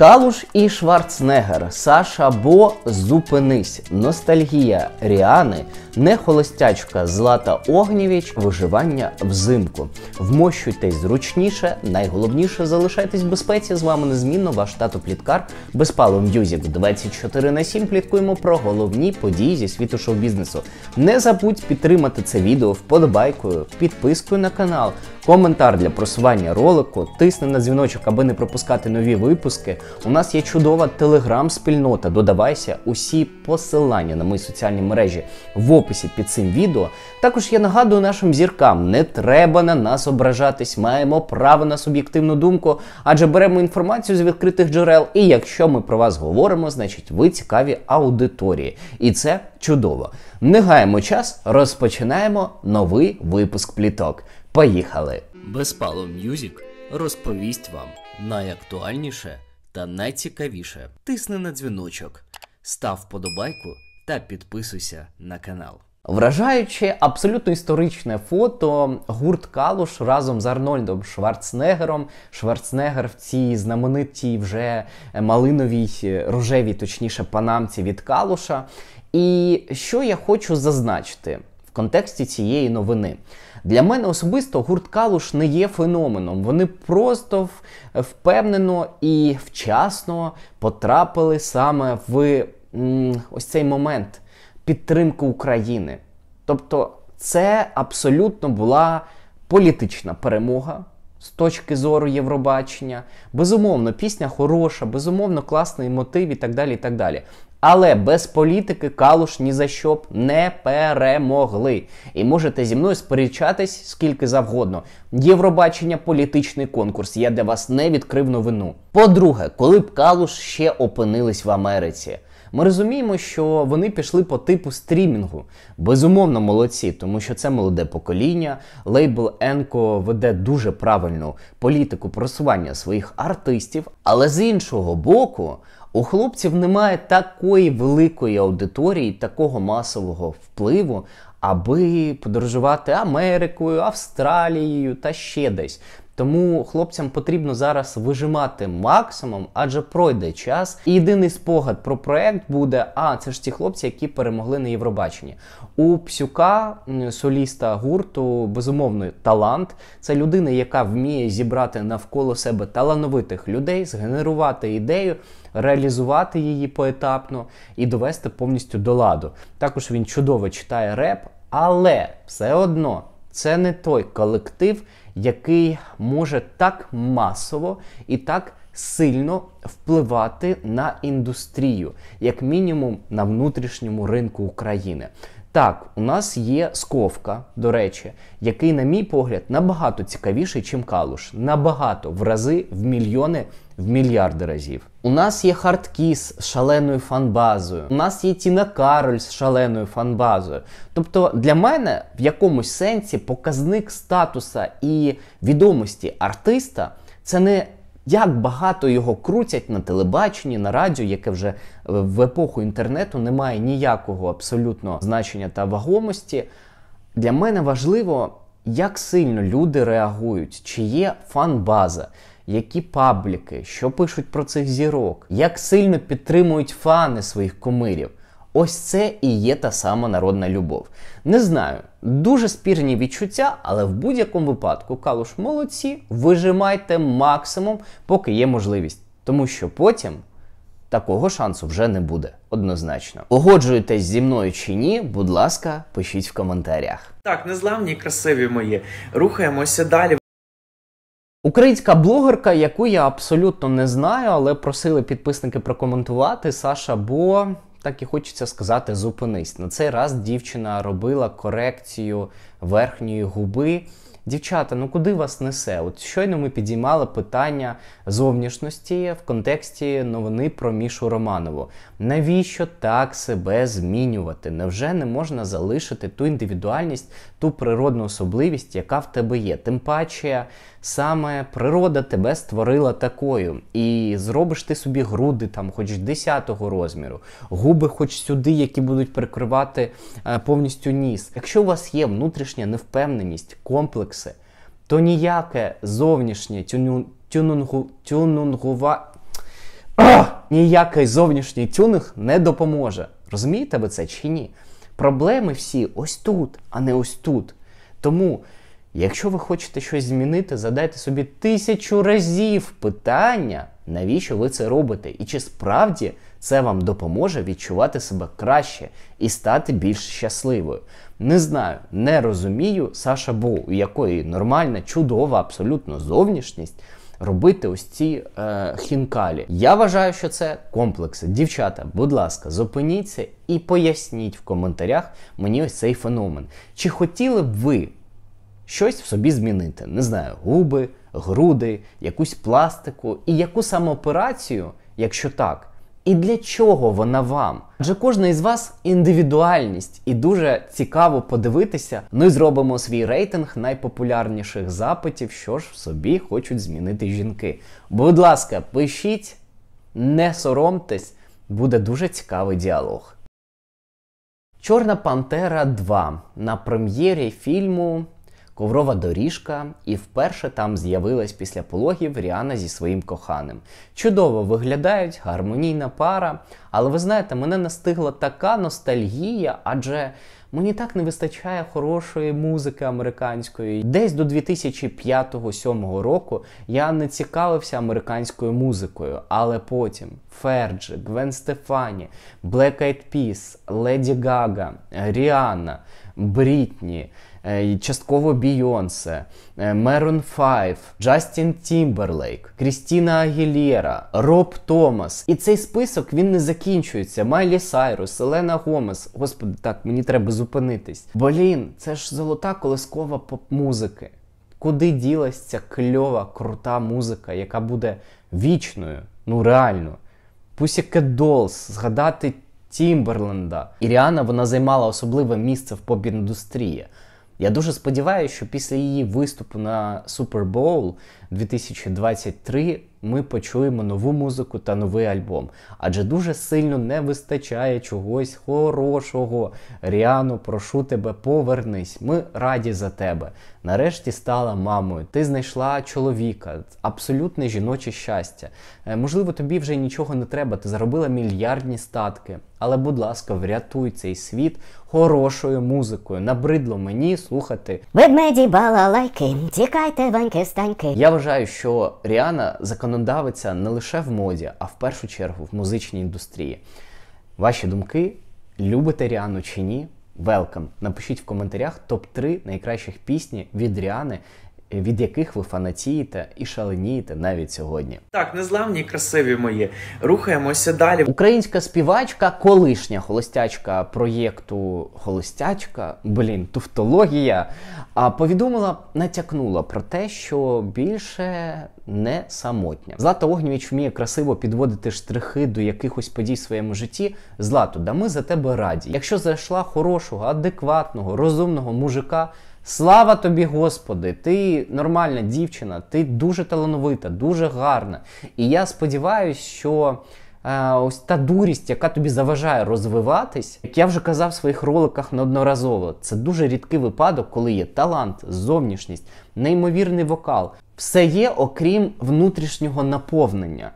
Калуш і Шварцнегер, Саша Бо Зупинись, Ностальгія Ріани, Нехолостячка Злата огнівіч, Виживання взимку. Вмощуйтесь зручніше, найголовніше залишайтесь в безпеці. З вами незмінно ваш тато Пліткар Безпало М'юзік 24 на 7 пліткуємо про головні події зі світу шоу-бізнесу. Не забудь підтримати це відео вподобайкою, підпискою на канал, коментар для просування ролику, тисни на дзвіночок, аби не пропускати нові випуски. У нас є чудова телеграм-спільнота. Додавайся усі посилання на мої соціальні мережі в описі під цим відео. Також я нагадую нашим зіркам: не треба на нас ображатись, маємо право на суб'єктивну думку, адже беремо інформацію з відкритих джерел. І якщо ми про вас говоримо, значить ви цікаві аудиторії. І це чудово. Не гаємо час, розпочинаємо новий випуск пліток. Поїхали! Безпало М'юзік розповість вам найактуальніше. Та найцікавіше, тисни на дзвіночок, став подобайку та підписуйся на канал. Вражаюче абсолютно історичне фото гурт Калуш разом з Арнольдом Шварцнегером. Шварцнегер в цій знаменитій вже малиновій рожевій, точніше, панамці від Калуша. І що я хочу зазначити? в контексті цієї новини. Для мене особисто гурт Калуш не є феноменом. Вони просто впевнено і вчасно потрапили саме в ось цей момент підтримки України. Тобто, це абсолютно була політична перемога. З точки зору Євробачення, безумовно, пісня хороша, безумовно, класний мотив і так далі. і так далі. Але без політики Калуш ні за що б не перемогли. І можете зі мною сперечатись скільки завгодно. Євробачення, політичний конкурс. Я для вас не відкрив новину. По-друге, коли б Калуш ще опинились в Америці. Ми розуміємо, що вони пішли по типу стрімінгу. Безумовно, молодці, тому що це молоде покоління. Лейбл Енко веде дуже правильну політику просування своїх артистів, але з іншого боку. У хлопців немає такої великої аудиторії, такого масового впливу, аби подорожувати Америкою, Австралією та ще десь. Тому хлопцям потрібно зараз вижимати максимум, адже пройде час. І єдиний спогад про проект буде: а це ж ті хлопці, які перемогли на Євробаченні. У Псюка, соліста гурту, безумовно, талант. Це людина, яка вміє зібрати навколо себе талановитих людей, згенерувати ідею реалізувати її поетапно і довести повністю до ладу. Також він чудово читає реп, але все одно це не той колектив, який може так масово і так. Сильно впливати на індустрію, як мінімум на внутрішньому ринку України. Так, у нас є сковка, до речі, який, на мій погляд, набагато цікавіший, чим калуш. Набагато в рази, в мільйони, в мільярди разів. У нас є хардкіс з шаленою фанбазою. У нас є Тіна Кароль з шаленою фанбазою. Тобто для мене в якомусь сенсі показник статуса і відомості артиста це не як багато його крутять на телебаченні, на радіо, яке вже е, в епоху інтернету не має ніякого абсолютно значення та вагомості. Для мене важливо, як сильно люди реагують, чи є фан-база, які пабліки, що пишуть про цих зірок, як сильно підтримують фани своїх кумирів. Ось це і є та сама народна любов. Не знаю, дуже спірні відчуття, але в будь-якому випадку, калуш, молодці, вижимайте максимум, поки є можливість. Тому що потім такого шансу вже не буде однозначно. Погоджуєтесь зі мною чи ні, будь ласка, пишіть в коментарях. Так, незламні, красиві мої. Рухаємося далі. Українська блогерка, яку я абсолютно не знаю, але просили підписники прокоментувати Саша Бо так і хочеться сказати зупинись. На цей раз дівчина робила корекцію верхньої губи. Дівчата, ну куди вас несе? От щойно ми підіймали питання зовнішності в контексті новини про Мішу Романову. Навіщо так себе змінювати? Невже не можна залишити ту індивідуальність, ту природну особливість, яка в тебе є? Тим паче саме природа тебе створила такою. І зробиш ти собі груди, там, хоч 10-го розміру, губи губи, хоч сюди, які будуть прикривати е, повністю ніс. Якщо у вас є внутрішня невпевненість, комплекси, то ніяке зовнішнє тюню, тюнунгу, Ніякий зовнішній тюнинг не допоможе. Розумієте ви це чи ні? Проблеми всі ось тут, а не ось тут. Тому, якщо ви хочете щось змінити, задайте собі тисячу разів питання, навіщо ви це робите, і чи справді це вам допоможе відчувати себе краще і стати більш щасливою. Не знаю, не розумію Саша Бо, у якої нормальна, чудова, абсолютно зовнішність. Робити ось ці е, хінкалі. Я вважаю, що це комплекси. Дівчата, будь ласка, зупиніться і поясніть в коментарях мені ось цей феномен. Чи хотіли б ви щось в собі змінити? Не знаю, губи, груди, якусь пластику і яку саме операцію, якщо так, і для чого вона вам? Адже кожна із вас індивідуальність, і дуже цікаво подивитися. ми зробимо свій рейтинг найпопулярніших запитів, що ж собі хочуть змінити жінки. Будь ласка, пишіть, не соромтесь, буде дуже цікавий діалог. Чорна Пантера 2 на прем'єрі фільму коврова доріжка, і вперше там з'явилась після пологів Ріана зі своїм коханим. Чудово виглядають, гармонійна пара. Але ви знаєте, мене настигла така ностальгія, адже мені так не вистачає хорошої музики американської. Десь до 2005-2007 року я не цікавився американською музикою, але потім Ферджі, Гвен Стефані, Black Eyed Peas, Леді Гага, Ріана, Брітні. Е, частково Бійонсе, е, Мерон Файв, Джастін Тімберлейк, Крістіна Агілєра, Роб Томас. І цей список він не закінчується. Майлі Сайрус, Елена Гомес. Господи, так, мені треба зупинитись. Блін, це ж золота колискова поп-музики. Куди ділась ця кльова, крута музика, яка буде вічною, ну реально. пусіке Долс згадати Тімберленда. Іріана вона займала особливе місце в поп-індустрії. Я дуже сподіваюся, що після її виступу на Супербоул 2023 ми почуємо нову музику та новий альбом. Адже дуже сильно не вистачає чогось хорошого. Ріано, прошу тебе, повернись. Ми раді за тебе. Нарешті стала мамою. Ти знайшла чоловіка, абсолютне жіноче щастя. Е, можливо, тобі вже нічого не треба, ти заробила мільярдні статки. Але, будь ласка, врятуй цей світ хорошою музикою. Набридло мені слухати. Ведмеді балалайки, тікайте, ваньки станьки. Я вважаю, що Ріана закон законодавиця не лише в моді, а в першу чергу в музичній індустрії. Ваші думки любите Ріану чи ні? Велкам. Напишіть в коментарях топ-3 найкращих пісні від Ріани, від яких ви фанатієте і шаленієте навіть сьогодні. Так, незламні, красиві мої. Рухаємося далі. Українська співачка, колишня холостячка проєкту Холостячка, блін, туфтологія, а повідомила, натякнула про те, що більше не самотня. Злата Огнєвіч вміє красиво підводити штрихи до якихось подій в своєму житті. Злату, да ми за тебе раді. Якщо зайшла хорошого, адекватного, розумного мужика. Слава тобі, Господи, ти нормальна дівчина, ти дуже талановита, дуже гарна. І я сподіваюся, що е, ось та дурість, яка тобі заважає розвиватись, як я вже казав в своїх роликах неодноразово, це дуже рідкий випадок, коли є талант, зовнішність, неймовірний вокал. Все є, окрім внутрішнього наповнення.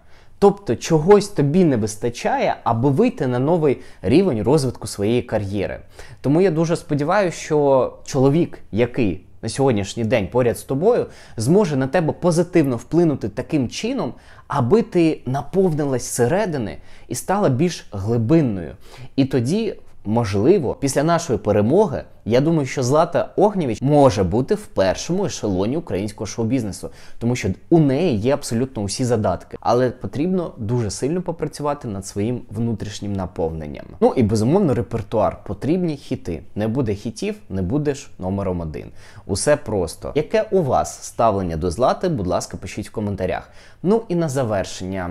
Тобто чогось тобі не вистачає, аби вийти на новий рівень розвитку своєї кар'єри. Тому я дуже сподіваюся, що чоловік, який на сьогоднішній день поряд з тобою, зможе на тебе позитивно вплинути таким чином, аби ти наповнилась зсередини і стала більш глибинною. І тоді Можливо, після нашої перемоги, я думаю, що Злата Огнєвіч може бути в першому ешелоні українського шоу-бізнесу, тому що у неї є абсолютно усі задатки, але потрібно дуже сильно попрацювати над своїм внутрішнім наповненням. Ну і безумовно, репертуар потрібні хіти. Не буде хітів, не будеш номером один. Усе просто. Яке у вас ставлення до злати? Будь ласка, пишіть в коментарях. Ну і на завершення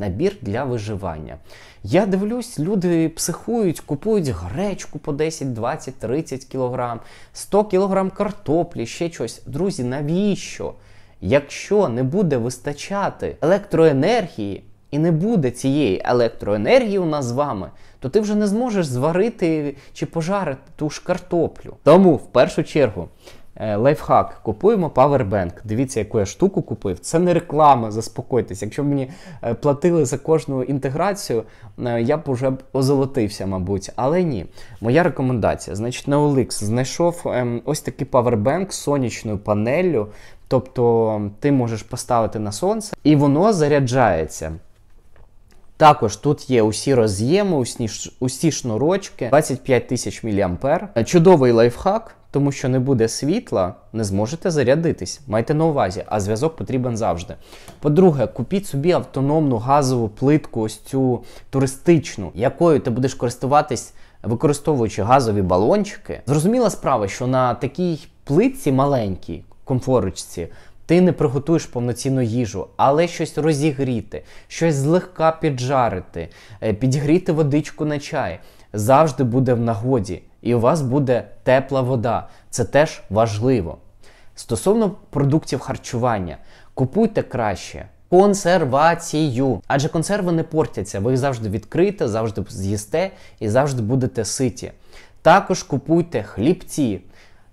набір для виживання. Я дивлюсь, люди психують, купують гречку по 10, 20, 30 кілограм, 100 кілограм картоплі, ще щось. Друзі, навіщо? Якщо не буде вистачати електроенергії і не буде цієї електроенергії у нас з вами, то ти вже не зможеш зварити чи пожарити ту ж картоплю. Тому в першу чергу. Е, лайфхак, купуємо павербенк. Дивіться, яку я штуку купив. Це не реклама, заспокойтесь. Якщо б мені е, платили за кожну інтеграцію, е, я б уже озолотився, мабуть. Але ні. Моя рекомендація. Значить, на OLX знайшов ем, ось такий павербенк з сонячною панеллю. Тобто ти можеш поставити на сонце, і воно заряджається. Також тут є усі роз'єми, усі шнурочки, 25 тисяч міліампер. Чудовий лайфхак тому що не буде світла, не зможете зарядитись. Майте на увазі, а зв'язок потрібен завжди. По-друге, купіть собі автономну газову плитку, ось цю туристичну, якою ти будеш користуватись, використовуючи газові балончики. Зрозуміла справа, що на такій плитці маленькій комфорочці. Ти не приготуєш повноцінну їжу, але щось розігріти, щось злегка піджарити, е, підігріти водичку на чай завжди буде в нагоді і у вас буде тепла вода. Це теж важливо. Стосовно продуктів харчування, купуйте краще. Консервацію, адже консерви не портяться, ви їх завжди відкрите, завжди з'їсте і завжди будете ситі. Також купуйте хлібці,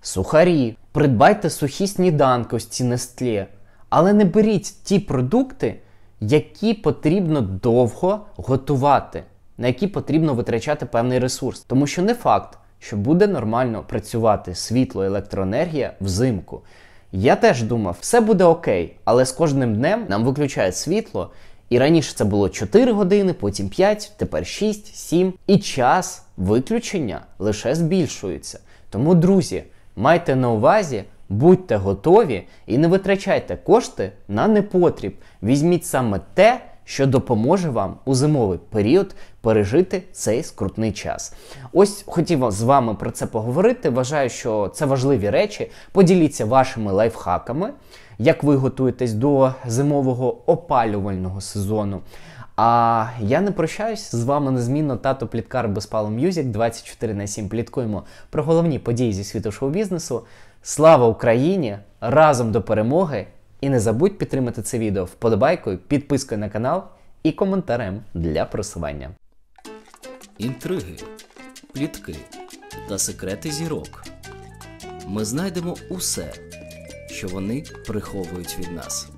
сухарі, придбайте сухі сніданки ось ці нестлі. Але не беріть ті продукти, які потрібно довго готувати, на які потрібно витрачати певний ресурс. Тому що не факт, що буде нормально працювати світло електроенергія взимку. Я теж думав, все буде окей, але з кожним днем нам виключають світло. І раніше це було 4 години, потім 5, тепер 6, 7. І час виключення лише збільшується. Тому, друзі, майте на увазі, будьте готові і не витрачайте кошти на непотріб. Візьміть саме те, що допоможе вам у зимовий період пережити цей скрутний час. Ось хотів з вами про це поговорити. Вважаю, що це важливі речі. Поділіться вашими лайфхаками, як ви готуєтесь до зимового опалювального сезону. А я не прощаюсь з вами незмінно тато Пліткар Безпало М'юзік 24 на 7 пліткуємо про головні події зі світу шоу-бізнесу. Слава Україні! Разом до перемоги! І не забудь підтримати це відео вподобайкою, підпискою на канал і коментарем для просування інтриги, плітки та секрети зірок. Ми знайдемо усе, що вони приховують від нас.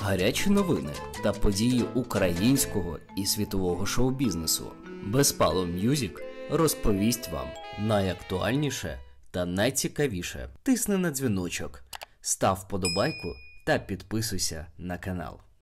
Гарячі новини та події українського і світового шоу-бізнесу. Безпало М'юзік розповість вам найактуальніше та найцікавіше. Тисни на дзвіночок, став подобайку та підписуйся на канал.